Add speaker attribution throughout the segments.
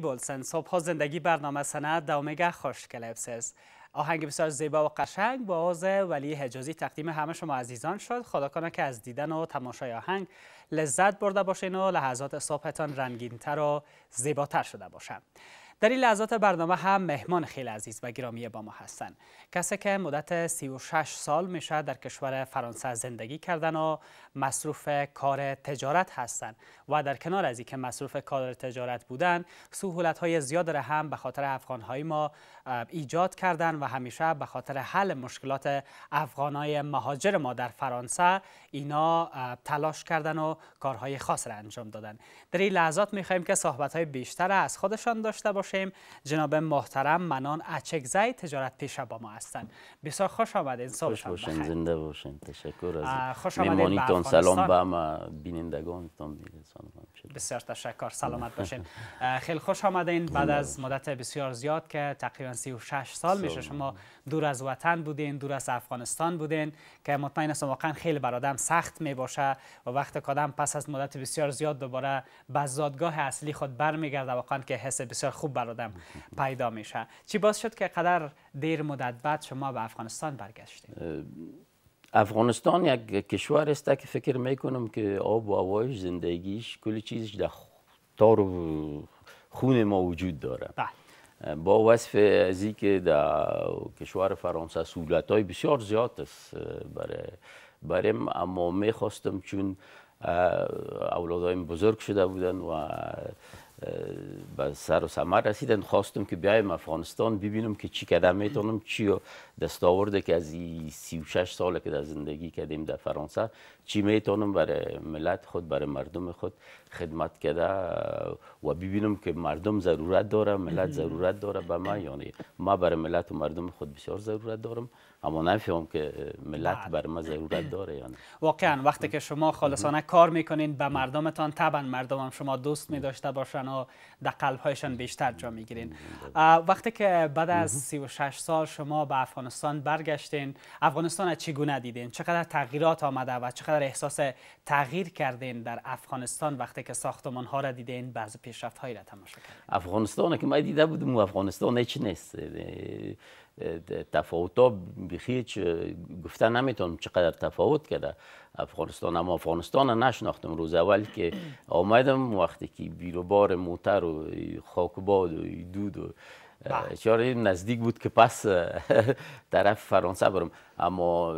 Speaker 1: بولسن صبح ها زندگی برنامه barnomasini خوش خوش келебсиз آهنگ بسیار زیبا و قشنگ با آز ولی حجازی تقدیم همه شما عزیزان شد خدا کنه که از دیدن و تماشای آهنگ لذت برده باشین و لحظات صبحتان رنگینتر و زیباتر شده باشن در این لحظات برنامه هم مهمان خیلی عزیز و گرامی با ما هستند کسی که مدت 36 سال میشه در کشور فرانسه زندگی کردن و مصروف کار تجارت هستن و در کنار از اینکه مصروف کار تجارت بودن سهولت های زیاد را هم به خاطر افغان های ما ایجاد کردن و همیشه به خاطر حل مشکلات افغانای مهاجر ما در فرانسه اینا تلاش کردن و کارهای خاص را انجام دادن در این لحظات میخوایم که صحبت های بیشتر از خودشان داشته باشیم جناب محترم منان اچکزای تجارت پیشه با ما هستند بسیار خوش آمدین صبح خوش باشین
Speaker 2: زنده باشین تشکر از خوش سلام به ما بینندگانتان
Speaker 1: بسیار تشکر سلامت باشین خیلی خوش آمدین بعد از مدت بسیار زیاد که تقریبا 36 سال میشه شما دور از وطن بودین دور از افغانستان بودین که مطمئن است واقعا خیلی برادم سخت میباشه و وقت کادم پس از مدت بسیار زیاد دوباره به زادگاه اصلی خود برمیگرده واقعا که حس بسیار خوب برادم پیدا میشه چی باز شد که قدر دیر مدت بعد شما به افغانستان برگشتید
Speaker 2: افغانستان یک کشور است که فکر میکنم که آب و هوایش زندگیش کلی چیزش در تار خون ما وجود داره بله. با وصف از که در کشور فرانسه سهولت های بسیار زیاد است برای بریم اما میخواستم چون اولادایم بزرگ شده بودن و به سر و ثمر رسیدن خواستم که بیایم افغانستان ببینم که چی کده میتونم چی دستاورده که از 36 سال که در زندگی کردیم در فرانسه چی میتونم برای ملت خود برای مردم خود خدمت کده و ببینم که مردم ضرورت داره ملت ضرورت داره به من یعنی ما برای ملت و مردم خود بسیار ضرورت دارم اما نفهم که ملت بله. بر ما ضرورت داره نه
Speaker 1: واقعا وقتی که شما خالصانه کار میکنین به مردمتان طبعا مردمم شما دوست میداشته باشن و در قلب هایشان بیشتر جا میگیرین وقتی که بعد از 36 سال شما به افغانستان برگشتین افغانستان چگونه دیدین چقدر تغییرات آمده و چقدر احساس تغییر کردین در افغانستان وقتی که ساختمان ها را دیدین بعض پیشرفت هایی را تماشا کردین
Speaker 2: افغانستان که من دیده بودم افغانستان چی نیست تفاوت ها هیچ گفته نمیتونم چقدر تفاوت کرده افغانستان اما افغانستان نشناختم روز اول که آمدم وقتی که بیروبار موتر و خاکباد و دود و بله. این نزدیک بود که پس طرف فرانسه برم اما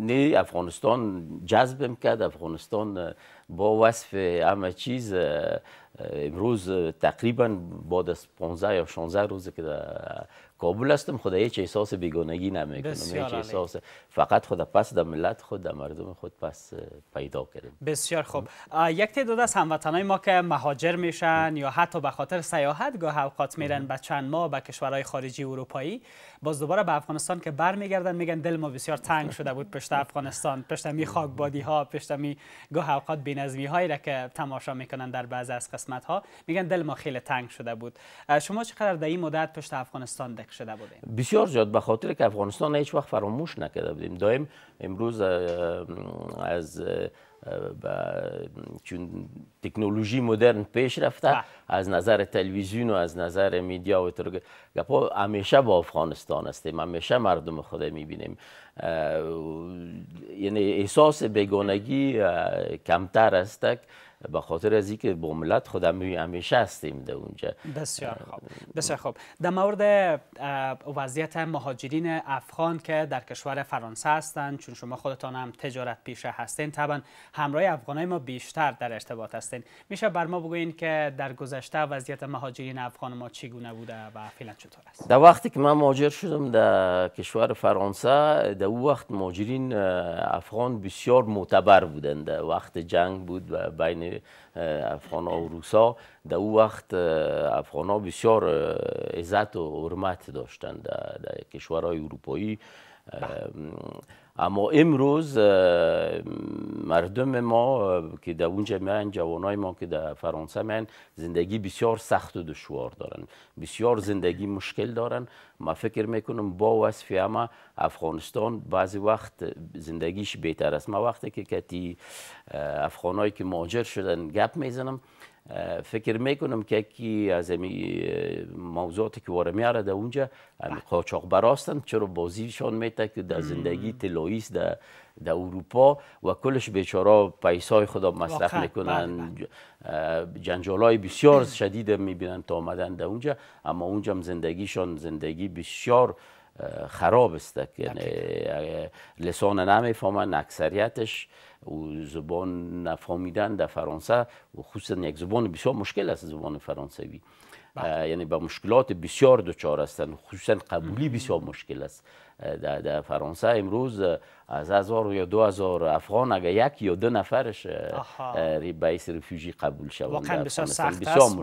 Speaker 2: نه افغانستان جذبم کرد افغانستان با وصف همه چیز امروز تقریبا بعد از 15 یا 16 روزه که در کابل هستم خدا هیچ احساس بیگانگی نمیکنم هیچ احساس فقط خدا پس در ملت خود در مردم خود پس پیدا کردم
Speaker 1: بسیار خوب یک تعداد از هموطنای ما که مهاجر میشن یا حتی به خاطر سیاحت گاه اوقات میرن به چند ماه به کشورهای خارجی اروپایی باز دوباره به افغانستان که برمیگردن میگن دل ما بسیار تنگ شده بود پشت افغانستان پشت می خاک بادی ها پشت می گاه اوقات بین نظمی هایی را که تماشا میکنن در بعض از قسمت ها میگن دل ما خیلی تنگ شده بود شما چقدر در این مدت پشت افغانستان دک شده بودیم بسیار
Speaker 2: زیاد به خاطر که افغانستان هیچ وقت فراموش نکرده بودیم دائم امروز از چون تکنولوژی مدرن پیش رفته بله. از نظر تلویزیون و از نظر میدیا و ترگ گپا همیشه با افغانستان هستیم همیشه مردم خود میبینیم یعنی احساس بگانگی کمتر است به خاطر از اینکه با ملت خودم همیشه هستیم در اونجا
Speaker 1: بسیار خوب بسیار خوب در مورد وضعیت مهاجرین افغان که در کشور فرانسه هستند چون شما خودتان هم تجارت پیشه هستین طبعا همراه افغانای ما بیشتر در ارتباط هستین میشه بر ما بگوین که در گذشته وضعیت مهاجرین افغان ما چگونه بوده و فعلا چطور است
Speaker 2: در وقتی که من مهاجر شدم در کشور فرانسه در وقت مهاجرین افغان بسیار معتبر بودند وقت جنگ بود و بین افغان و روسا در او وقت افغان ها بسیار عزت و حرمت داشتند در کشورهای اروپایی اما امروز مردم ما که در اونجا میان جوانای ما که در فرانسه میان زندگی بسیار سخت و دشوار دارن بسیار زندگی مشکل دارن ما فکر میکنم با وصف اما افغانستان بعضی وقت زندگیش بهتر است ما وقتی که کتی افغانایی که مهاجر شدن گپ میزنم فکر میکنم که یکی از این موضوعاتی که واره میاره در اونجا بله. قاچاق براستن چرا بازیشان میته که در زندگی تلویس در در اروپا و کلش بیچارا پیسای خدا مصرف میکنن بله، بله. جنجالای بسیار شدید میبینن تا آمدن در اونجا اما اونجا زندگیشان زندگی بسیار خراب است یعنی لسان نمیفهمن اکثریتش و زبان نفهمیدن در فرانسه و خصوصا یک زبان بسیار مشکل است زبان فرانسوی بله. یعنی به مشکلات بسیار دچار هستند خصوصا قبولی بسیار مشکل است در, فرانسه امروز از هزار یا دو هزار افغان اگر یک یا دو نفرش رئیس رفیجی قبول شوند واقعا بسیار سخت است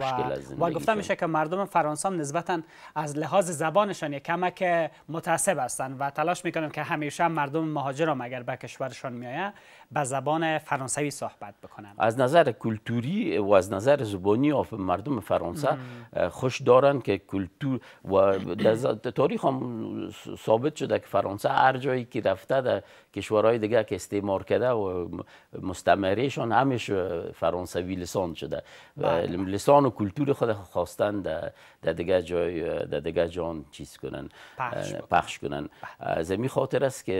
Speaker 2: و, و گفتم میشه
Speaker 1: که مردم فرانسه نسبتا از لحاظ زبانشان یک کمک متاسب هستند و تلاش میکنم که همیشه مردم مهاجر هم اگر به کشورشان میآیند به زبان فرانسوی صحبت بکنند
Speaker 2: از نظر کلتوری و از نظر زبانی مردم فرانسه خوش دارن که کلتور و در تاریخ هم ثابت شده که فرانسه هر جایی که رفته در کشورهای دیگه که استعمار کرده و مستمرهشان همش فرانسوی لسان شده و بله. لسان و کلتور خود خواستن در دیگه جای در دیگه جان چیز کنن پخش, کنن کنن بله. می خاطر است که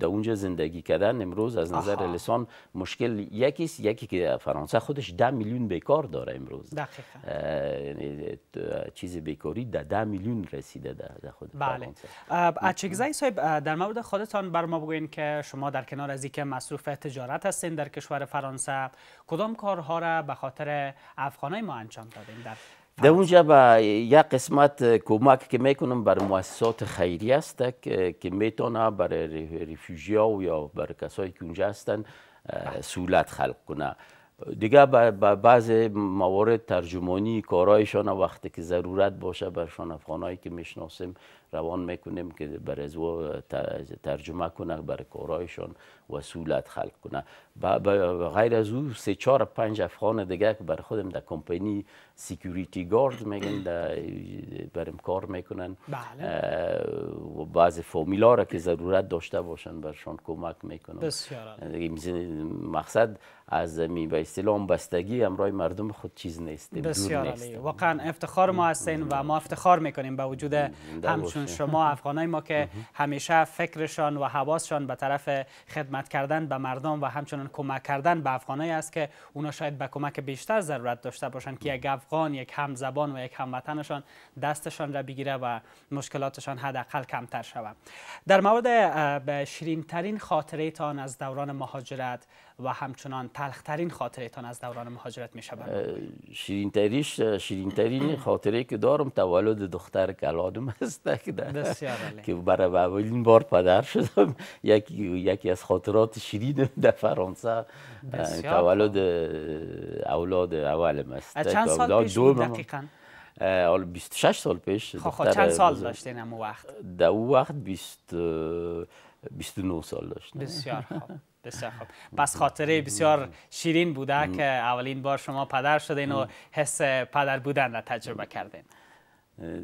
Speaker 2: در اونجا زندگی کردن امروز از نظر آها. لسان مشکل یکیست یکی که فرانسه خودش ده میلیون بیکار داره امروز دقیقا یعنی، چیز بیکاری ده ده میلیون رسیده در خود
Speaker 1: بله. فرانسه زای صاحب در مورد خودتان بر ما بگوین که شما در کنار از اینکه مصروف تجارت هستین در کشور فرانسه کدام کارها را به خاطر افغانای ما انجام دادین در
Speaker 2: در اونجا با یک قسمت کمک که میکنم بر مؤسسات خیری است که میتونه بر ریفیوژیا و یا بر کسایی که اونجا هستن سولت خلق کنه دیگه با بعض موارد ترجمانی کارایشان وقتی که ضرورت باشه برشان افغانایی که میشناسیم روان میکنیم که بر از ترجمه کنه بر کارایشان و سولت خلق کنه غیر از او سه چهار پنج افغان دیگه که بر خودم در کمپانی سیکیوریتی گارد میگن برم کار میکنن بله. و بعض فامیلا را که ضرورت داشته باشن برشان کمک میکنن مقصد از می به اسلام بستگی امرای مردم خود چیز نیست بسیار علی
Speaker 1: واقعا افتخار ما هستین و ما افتخار میکنیم به وجود همچون چون شما افغانای ما که همیشه فکرشان و حواسشان به طرف خدمت کردن به مردم و همچنان کمک کردن به افغانایی است که اونا شاید به کمک بیشتر ضرورت داشته باشند که یک افغان یک همزبان و یک هموطنشان دستشان را بگیره و مشکلاتشان حداقل کمتر شود در مورد شیرین ترین خاطره تان از دوران مهاجرت و همچنان تلخترین تان از دوران مهاجرت می شود
Speaker 2: شیرین ترین خاطره که دارم تولد دختر کلادم است که که برای اولین بار پدر شدم یکی یکی از خاطرات شیرین در فرانسه تولد اولاد اول است خب، خب، چند سال پیش دقیقا دقیقاً 26 سال پیش چند سال داشتین اون وقت؟ در وقت 29 سال داشت بسیار
Speaker 1: خوب بسیار پس خاطره بسیار شیرین بوده که اولین بار شما پدر شدین و حس پدر بودن را تجربه کردین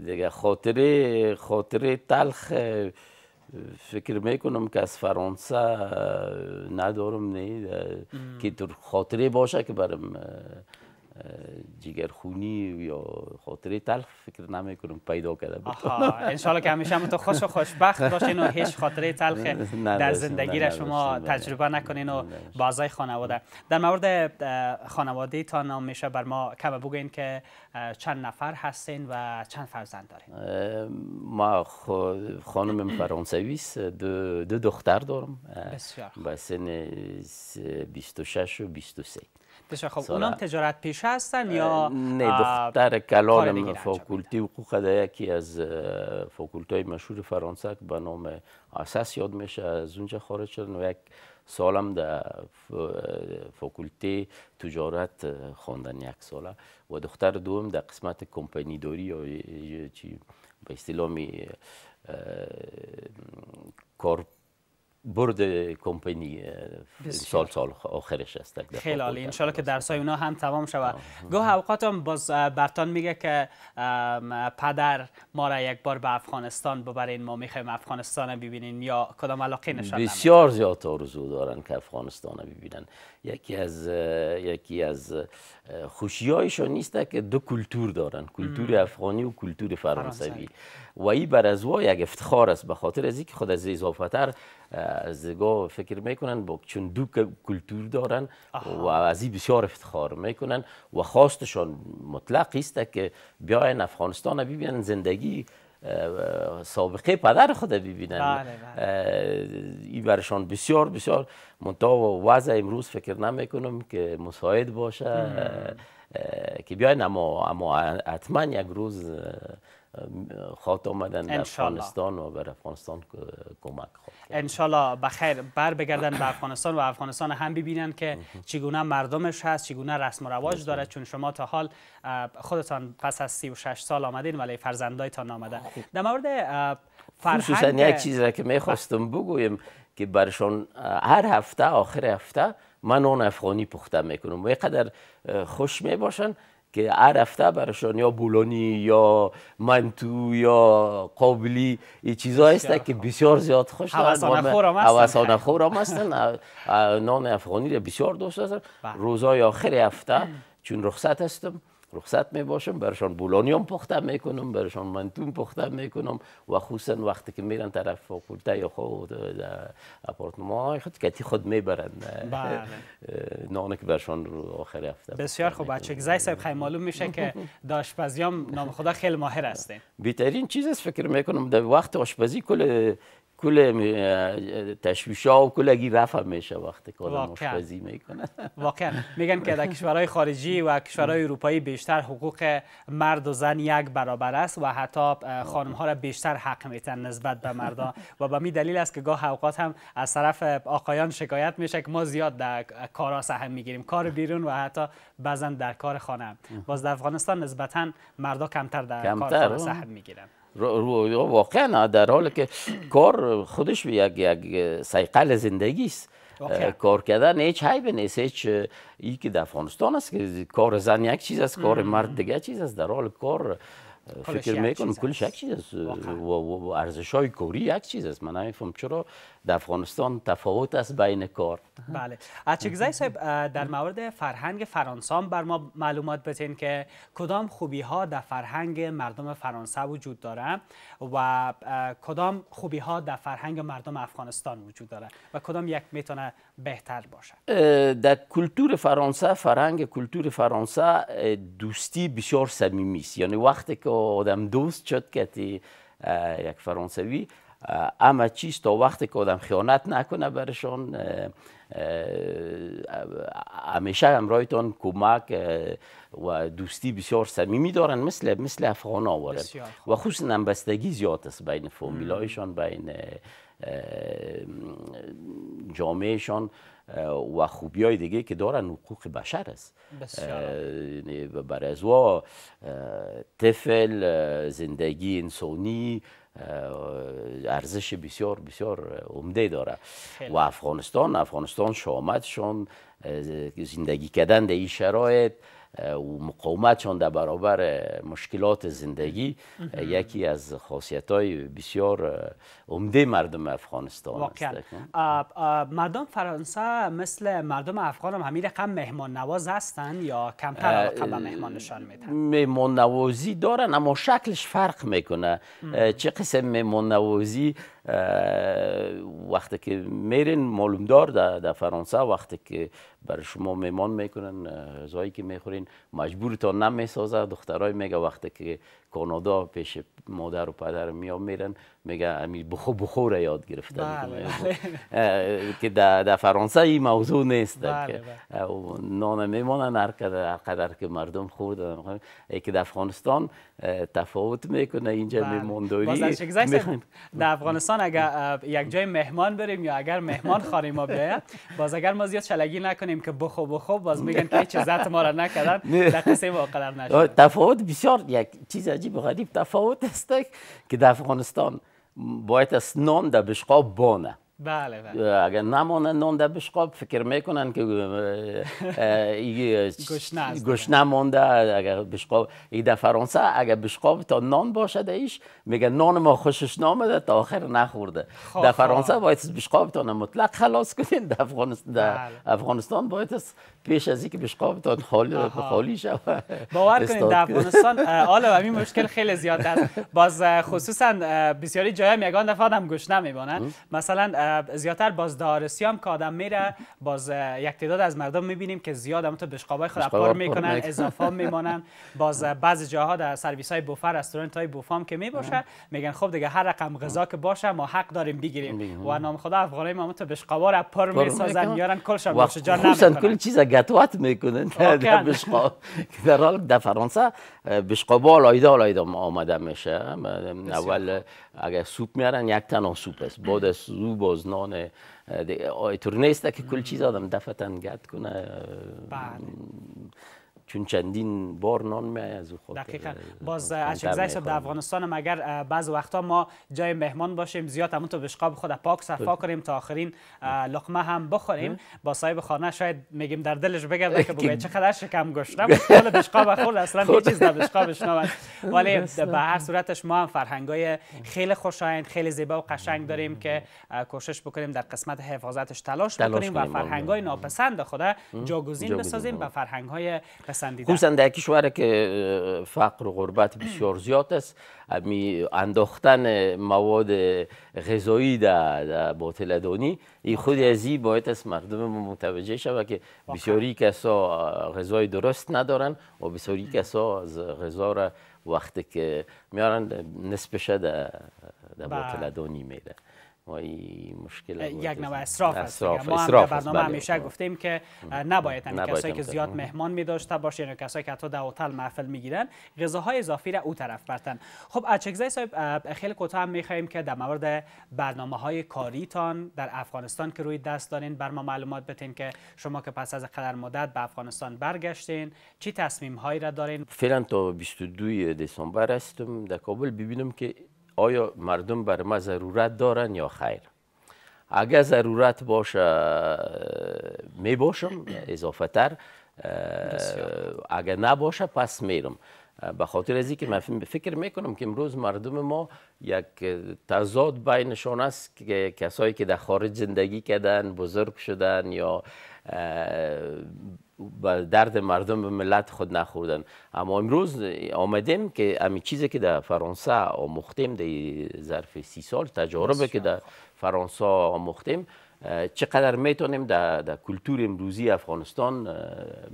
Speaker 2: دیگه خاطره خاطره تلخ فکر میکنم که از فرانسه ندارم نه که در خاطره باشه که برم خونی یا خاطره تلخ فکر نمیکنم پیدا کرده بود انشالله
Speaker 1: که همیشه همتو تو خوش و خوشبخت باشین و هیچ خاطره تلخ در زندگی را شما تجربه نکنین و بازای خانواده در مورد خانواده تا نام میشه بر ما کم بگین که چند نفر هستین و چند فرزند
Speaker 2: دارین ما خانم دو, دو دختر دارم بسیار سن 26 و 23
Speaker 1: بسیار خب من تجارت پیش هستن یا نه دختر کلان
Speaker 2: فاکولتی حقوق ده یکی از فاکولتی مشهور فرانسه به نام اساس یاد میشه از اونجا خارج شدن و یک سالم در فاکولتی تجارت خواندن یک ساله و دختر دوم در قسمت کمپانی داری یا چی به اصطلاح کارپ برد کمپانی سال سال آخرش است خیلی عالی
Speaker 1: انشالله که های اونا هم تمام شود گاه اوقات هم باز برتان میگه که پدر ما را یک بار به افغانستان ببرین ما میخوایم افغانستان ببینین یا کدام علاقه نشان بسیار
Speaker 2: زیاد آرزو دارن که افغانستان ببینن یکی از یکی از هایشان نیست که دو کلتور دارن کلتور افغانی و کلتور فرانسوی و این بر از یک افتخار است به خاطر از اینکه خود از اضافه از فکر میکنن با چون دو کلتور دارن و از این بسیار افتخار میکنن و خواستشان مطلق است که بیاین افغانستان ببینن زندگی سابقه پدر خود ببینن بله، بله. این برشان بسیار بسیار منطقه وضع امروز فکر نمیکنم که مساعد باشه که بیاین اما اما حتما یک روز خواهد آمدن به افغانستان و به افغانستان کمک خواهد
Speaker 1: انشالله بخیر بر بگردن به افغانستان و افغانستان هم ببینن که چگونه مردمش هست چگونه رسم و رواج داره چون شما تا حال خودتان پس از 36 سال آمدین ولی فرزندایتان آمده خب. در مورد فرهنگ خصوصا یک را که میخواستم
Speaker 2: بگویم که برشون هر هفته آخر هفته من نان افغانی پخته میکنم و اینقدر خوش میباشن که هر هفته برشان یا بولانی یا منتو یا قابلی این چیزا هست که بسیار زیاد خوش دارن حواسان خورم هستن نان افغانی را بسیار دوست دارم. بله. روزای آخر هفته چون رخصت هستم رخصت می باشم برشان پخته پخته میکنم برشان منتون پخته میکنم و خصوصا وقتی که میرن طرف فاکولته یا خود اپارتمان های خود کتی خود میبرند بله. نان که برشان رو آخر هفته
Speaker 1: بسیار خوب بچه زای صاحب خیلی معلوم میشه که هم نام خدا خیلی ماهر هستیم
Speaker 2: بیترین چیز است فکر میکنم در وقت آشپزی کل کل تشویش ها و اگی رفع میشه وقتی کار آدم میکنه
Speaker 1: واقعا میگن که در کشورهای خارجی و کشورهای اروپایی بیشتر حقوق مرد و زن یک برابر است و حتی خانم ها را بیشتر حق میتن نسبت به مردا و به می دلیل است که گاه اوقات هم از طرف آقایان شکایت میشه که ما زیاد در کارا سهم میگیریم کار بیرون و حتی بزن در کار خانه باز در افغانستان نسبتا مردا کمتر در کمتر. کار سهم میگیرن
Speaker 2: واقعا در حال که کار خودش یک یک سیقل زندگی است کار کردن هیچ حیب نیست هیچ ای که در افغانستان است که کار زن یک چیز است کار مرد دیگه چیز است در حال کار فکر میکنم کلش یک چیز است و, ارزش های کوری یک چیز است من نمیفهم چرا در افغانستان تفاوت است بین کار
Speaker 1: بله اچگزای صاحب در مورد فرهنگ فرانسان بر ما معلومات بتین که کدام خوبی ها در فرهنگ مردم فرانسه وجود داره و کدام خوبی ها در فرهنگ مردم افغانستان وجود داره و کدام یک میتونه بهتر باشه
Speaker 2: در کلتور فرانسه فرهنگ کلتور فرانسه دوستی بسیار صمیمی است یعنی وقتی که آدم دوست شد که یک فرانسوی اما چیز تا وقتی که آدم خیانت نکنه برشان همیشه همراهتان کمک و دوستی بسیار صمیمی دارن مثل مثل افغان ها و خصوصا همبستگی زیاد است بین فامیلایشان بین جامعهشان و خوبی های دیگه که دارن حقوق بشر است یعنی برای از طفل زندگی انسانی ارزش بسیار بسیار عمده داره و افغانستان افغانستان شامتشان زندگی کردن در این شرایط و مقاومتشان در برابر مشکلات زندگی یکی از خاصیت های بسیار عمده مردم افغانستان
Speaker 1: است مردم فرانسه مثل مردم افغان هم همین رقم مهمان نواز هستند یا کمتر به مهمان نشان
Speaker 2: میدن مهمان نوازی دارن اما شکلش فرق میکنه چه قسم مهمان نوازی وقتی که میرین معلومدار در فرانسه وقتی که برای شما میمان میکنن غذایی که میخورین مجبور تا نمیسازه دخترای میگه وقتی که کانادا پیش مادر و پدر میام میرن میگه امی بخو بخوره یاد گرفتن بله، بله. که در فرانسه این موضوع نیست که بله، نان میمانن هر قدر, قدر که مردم ای که در افغانستان تفاوت میکنه اینجا میمانداری
Speaker 1: در افغانستان اگر یک جای مهمان بریم یا اگر مهمان خانه ما بیاید باز اگر ما زیاد چلگی نکنیم میکنیم که بخو بخو باز میگن که هیچ زت ما را نکردن در قصه ما قدر نشد
Speaker 2: تفاوت بسیار یک چیز عجیب غریب تفاوت است که در افغانستان باید از نان در بشقا بانه
Speaker 1: بله بله
Speaker 2: اگر نمانه نان در بشقاب فکر میکنن که گوش مانده اگر بشقاب ای در فرانسه اگر بشقاب تا نان باشد ایش میگه نان ما خوشش نامده تا آخر نخورده در فرانسه باید بشقابتان مطلق خلاص کنین در افغانستان, در افغانستان باید پیش از اینکه بشقابتان خالی خالی شود باور کنید در افغانستان
Speaker 1: حالا این مشکل خیلی زیاد است باز خصوصا بسیاری جاها میگان دفعه هم گوش میبانن مثلا باز بازدارسی هم که آدم میره باز یک تعداد از مردم میبینیم که زیاد تو بشقابای خود پر میکنن اضافه میمانن باز بعض جاها در سرویس های بوفر رستورانت های بوفه هم که میباشه میگن خب دیگه هر رقم غذا که باشه ما حق داریم بگیریم و نام خدا افغانای ما تو بشقابا را اپار میسازن میارن کلشان باشه جان نمیکنن کل
Speaker 2: چیز گتوات میکنن در حال در فرانسه بشقابا لایده لایده آمده میشه اول اگر سوپ میارن یک تنها سوپ است بعد سوپ نان آیتور نیست که کل چیز آدم دفتا گرد کنه چون چندین بار نان می از خود دقیقا
Speaker 1: باز اشکزای در افغانستان هم اگر بعض وقتا ما جای مهمان باشیم زیاد همون تو بشقاب خود پاک صفا کنیم تا آخرین لقمه هم بخوریم با صاحب خانه شاید میگیم در دلش بگرده که چه چقدر شکم گشتم حالا بشقاب خورد اصلا یه چیز در بشقاب ولی به هر صورتش ما هم فرهنگای خیلی خوشایند خیلی زیبا و قشنگ داریم که کوشش بکنیم در قسمت حفاظتش تلاش بکنیم و فرهنگای ناپسند خود جاگزین بسازیم به فرهنگای خصوصا
Speaker 2: در کشور که فقر و غربت بسیار زیاد است می انداختن مواد غذایی در باطل دانی این خود ازی باید از مردم متوجه شود که بسیاری کسا غذای درست ندارن و بسیاری کسا از غذا را وقتی که میارن نسبشه در باطل بله. دانی میده وای مشکل یک نوع اصراف است ما هم در برنامه همیشه
Speaker 1: گفتیم که نباید همین کسایی که زیاد مهمان می داشته یا کسایی که حتی در هتل محفل گیرن غذاهای اضافی را او طرف برتن خب اچکزای صاحب خیلی کوتاه هم خواهیم که در مورد برنامه های کاریتان در افغانستان که روی دست دارین بر ما معلومات بتین که شما که پس از قدر مدت به افغانستان برگشتین چی تصمیم هایی را دارین
Speaker 2: فعلا تا 22 دسامبر هستم در کابل ببینم که آیا مردم بر ما ضرورت دارن یا خیر اگر ضرورت باشه می باشم اضافه تر اگر نباشه پس میرم به خاطر از که من فکر میکنم که امروز مردم ما یک تضاد بینشان است که کسایی که در خارج زندگی کردن بزرگ شدن یا با درد مردم به ملت خود نخوردن اما امروز آمدیم که امی چیزی که در فرانسه آموختیم در ظرف سی سال تجاربه که در فرانسه آموختیم چقدر میتونیم در, کلتور امروزی افغانستان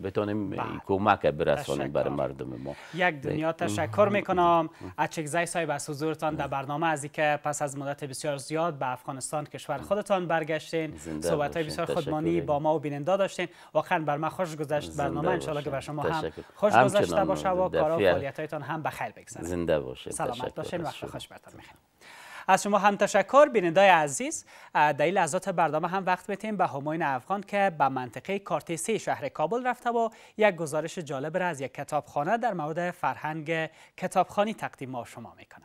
Speaker 2: بتونیم کمک برسانیم بر مردم ما یک دنیا تشکر
Speaker 1: میکنم اچکزای صاحب از حضورتان در برنامه از که پس از مدت بسیار زیاد به افغانستان کشور خودتان برگشتین صحبت های بسیار خودمانی با ما و بیننده داشتین واقعا بر ما خوش گذشت برنامه ان که بر شما هم خوش گذشته باشه و کارا و هایتان هم به خیر بگذره زنده باشید سلامت باشین وقت خوش برتون از شما هم تشکر بینندای عزیز در این لحظات برنامه هم وقت بتیم به هماین افغان که به منطقه کارتی سه شهر کابل رفته و یک گزارش جالب را از یک کتابخانه در مورد فرهنگ کتابخانی تقدیم ما شما میکنه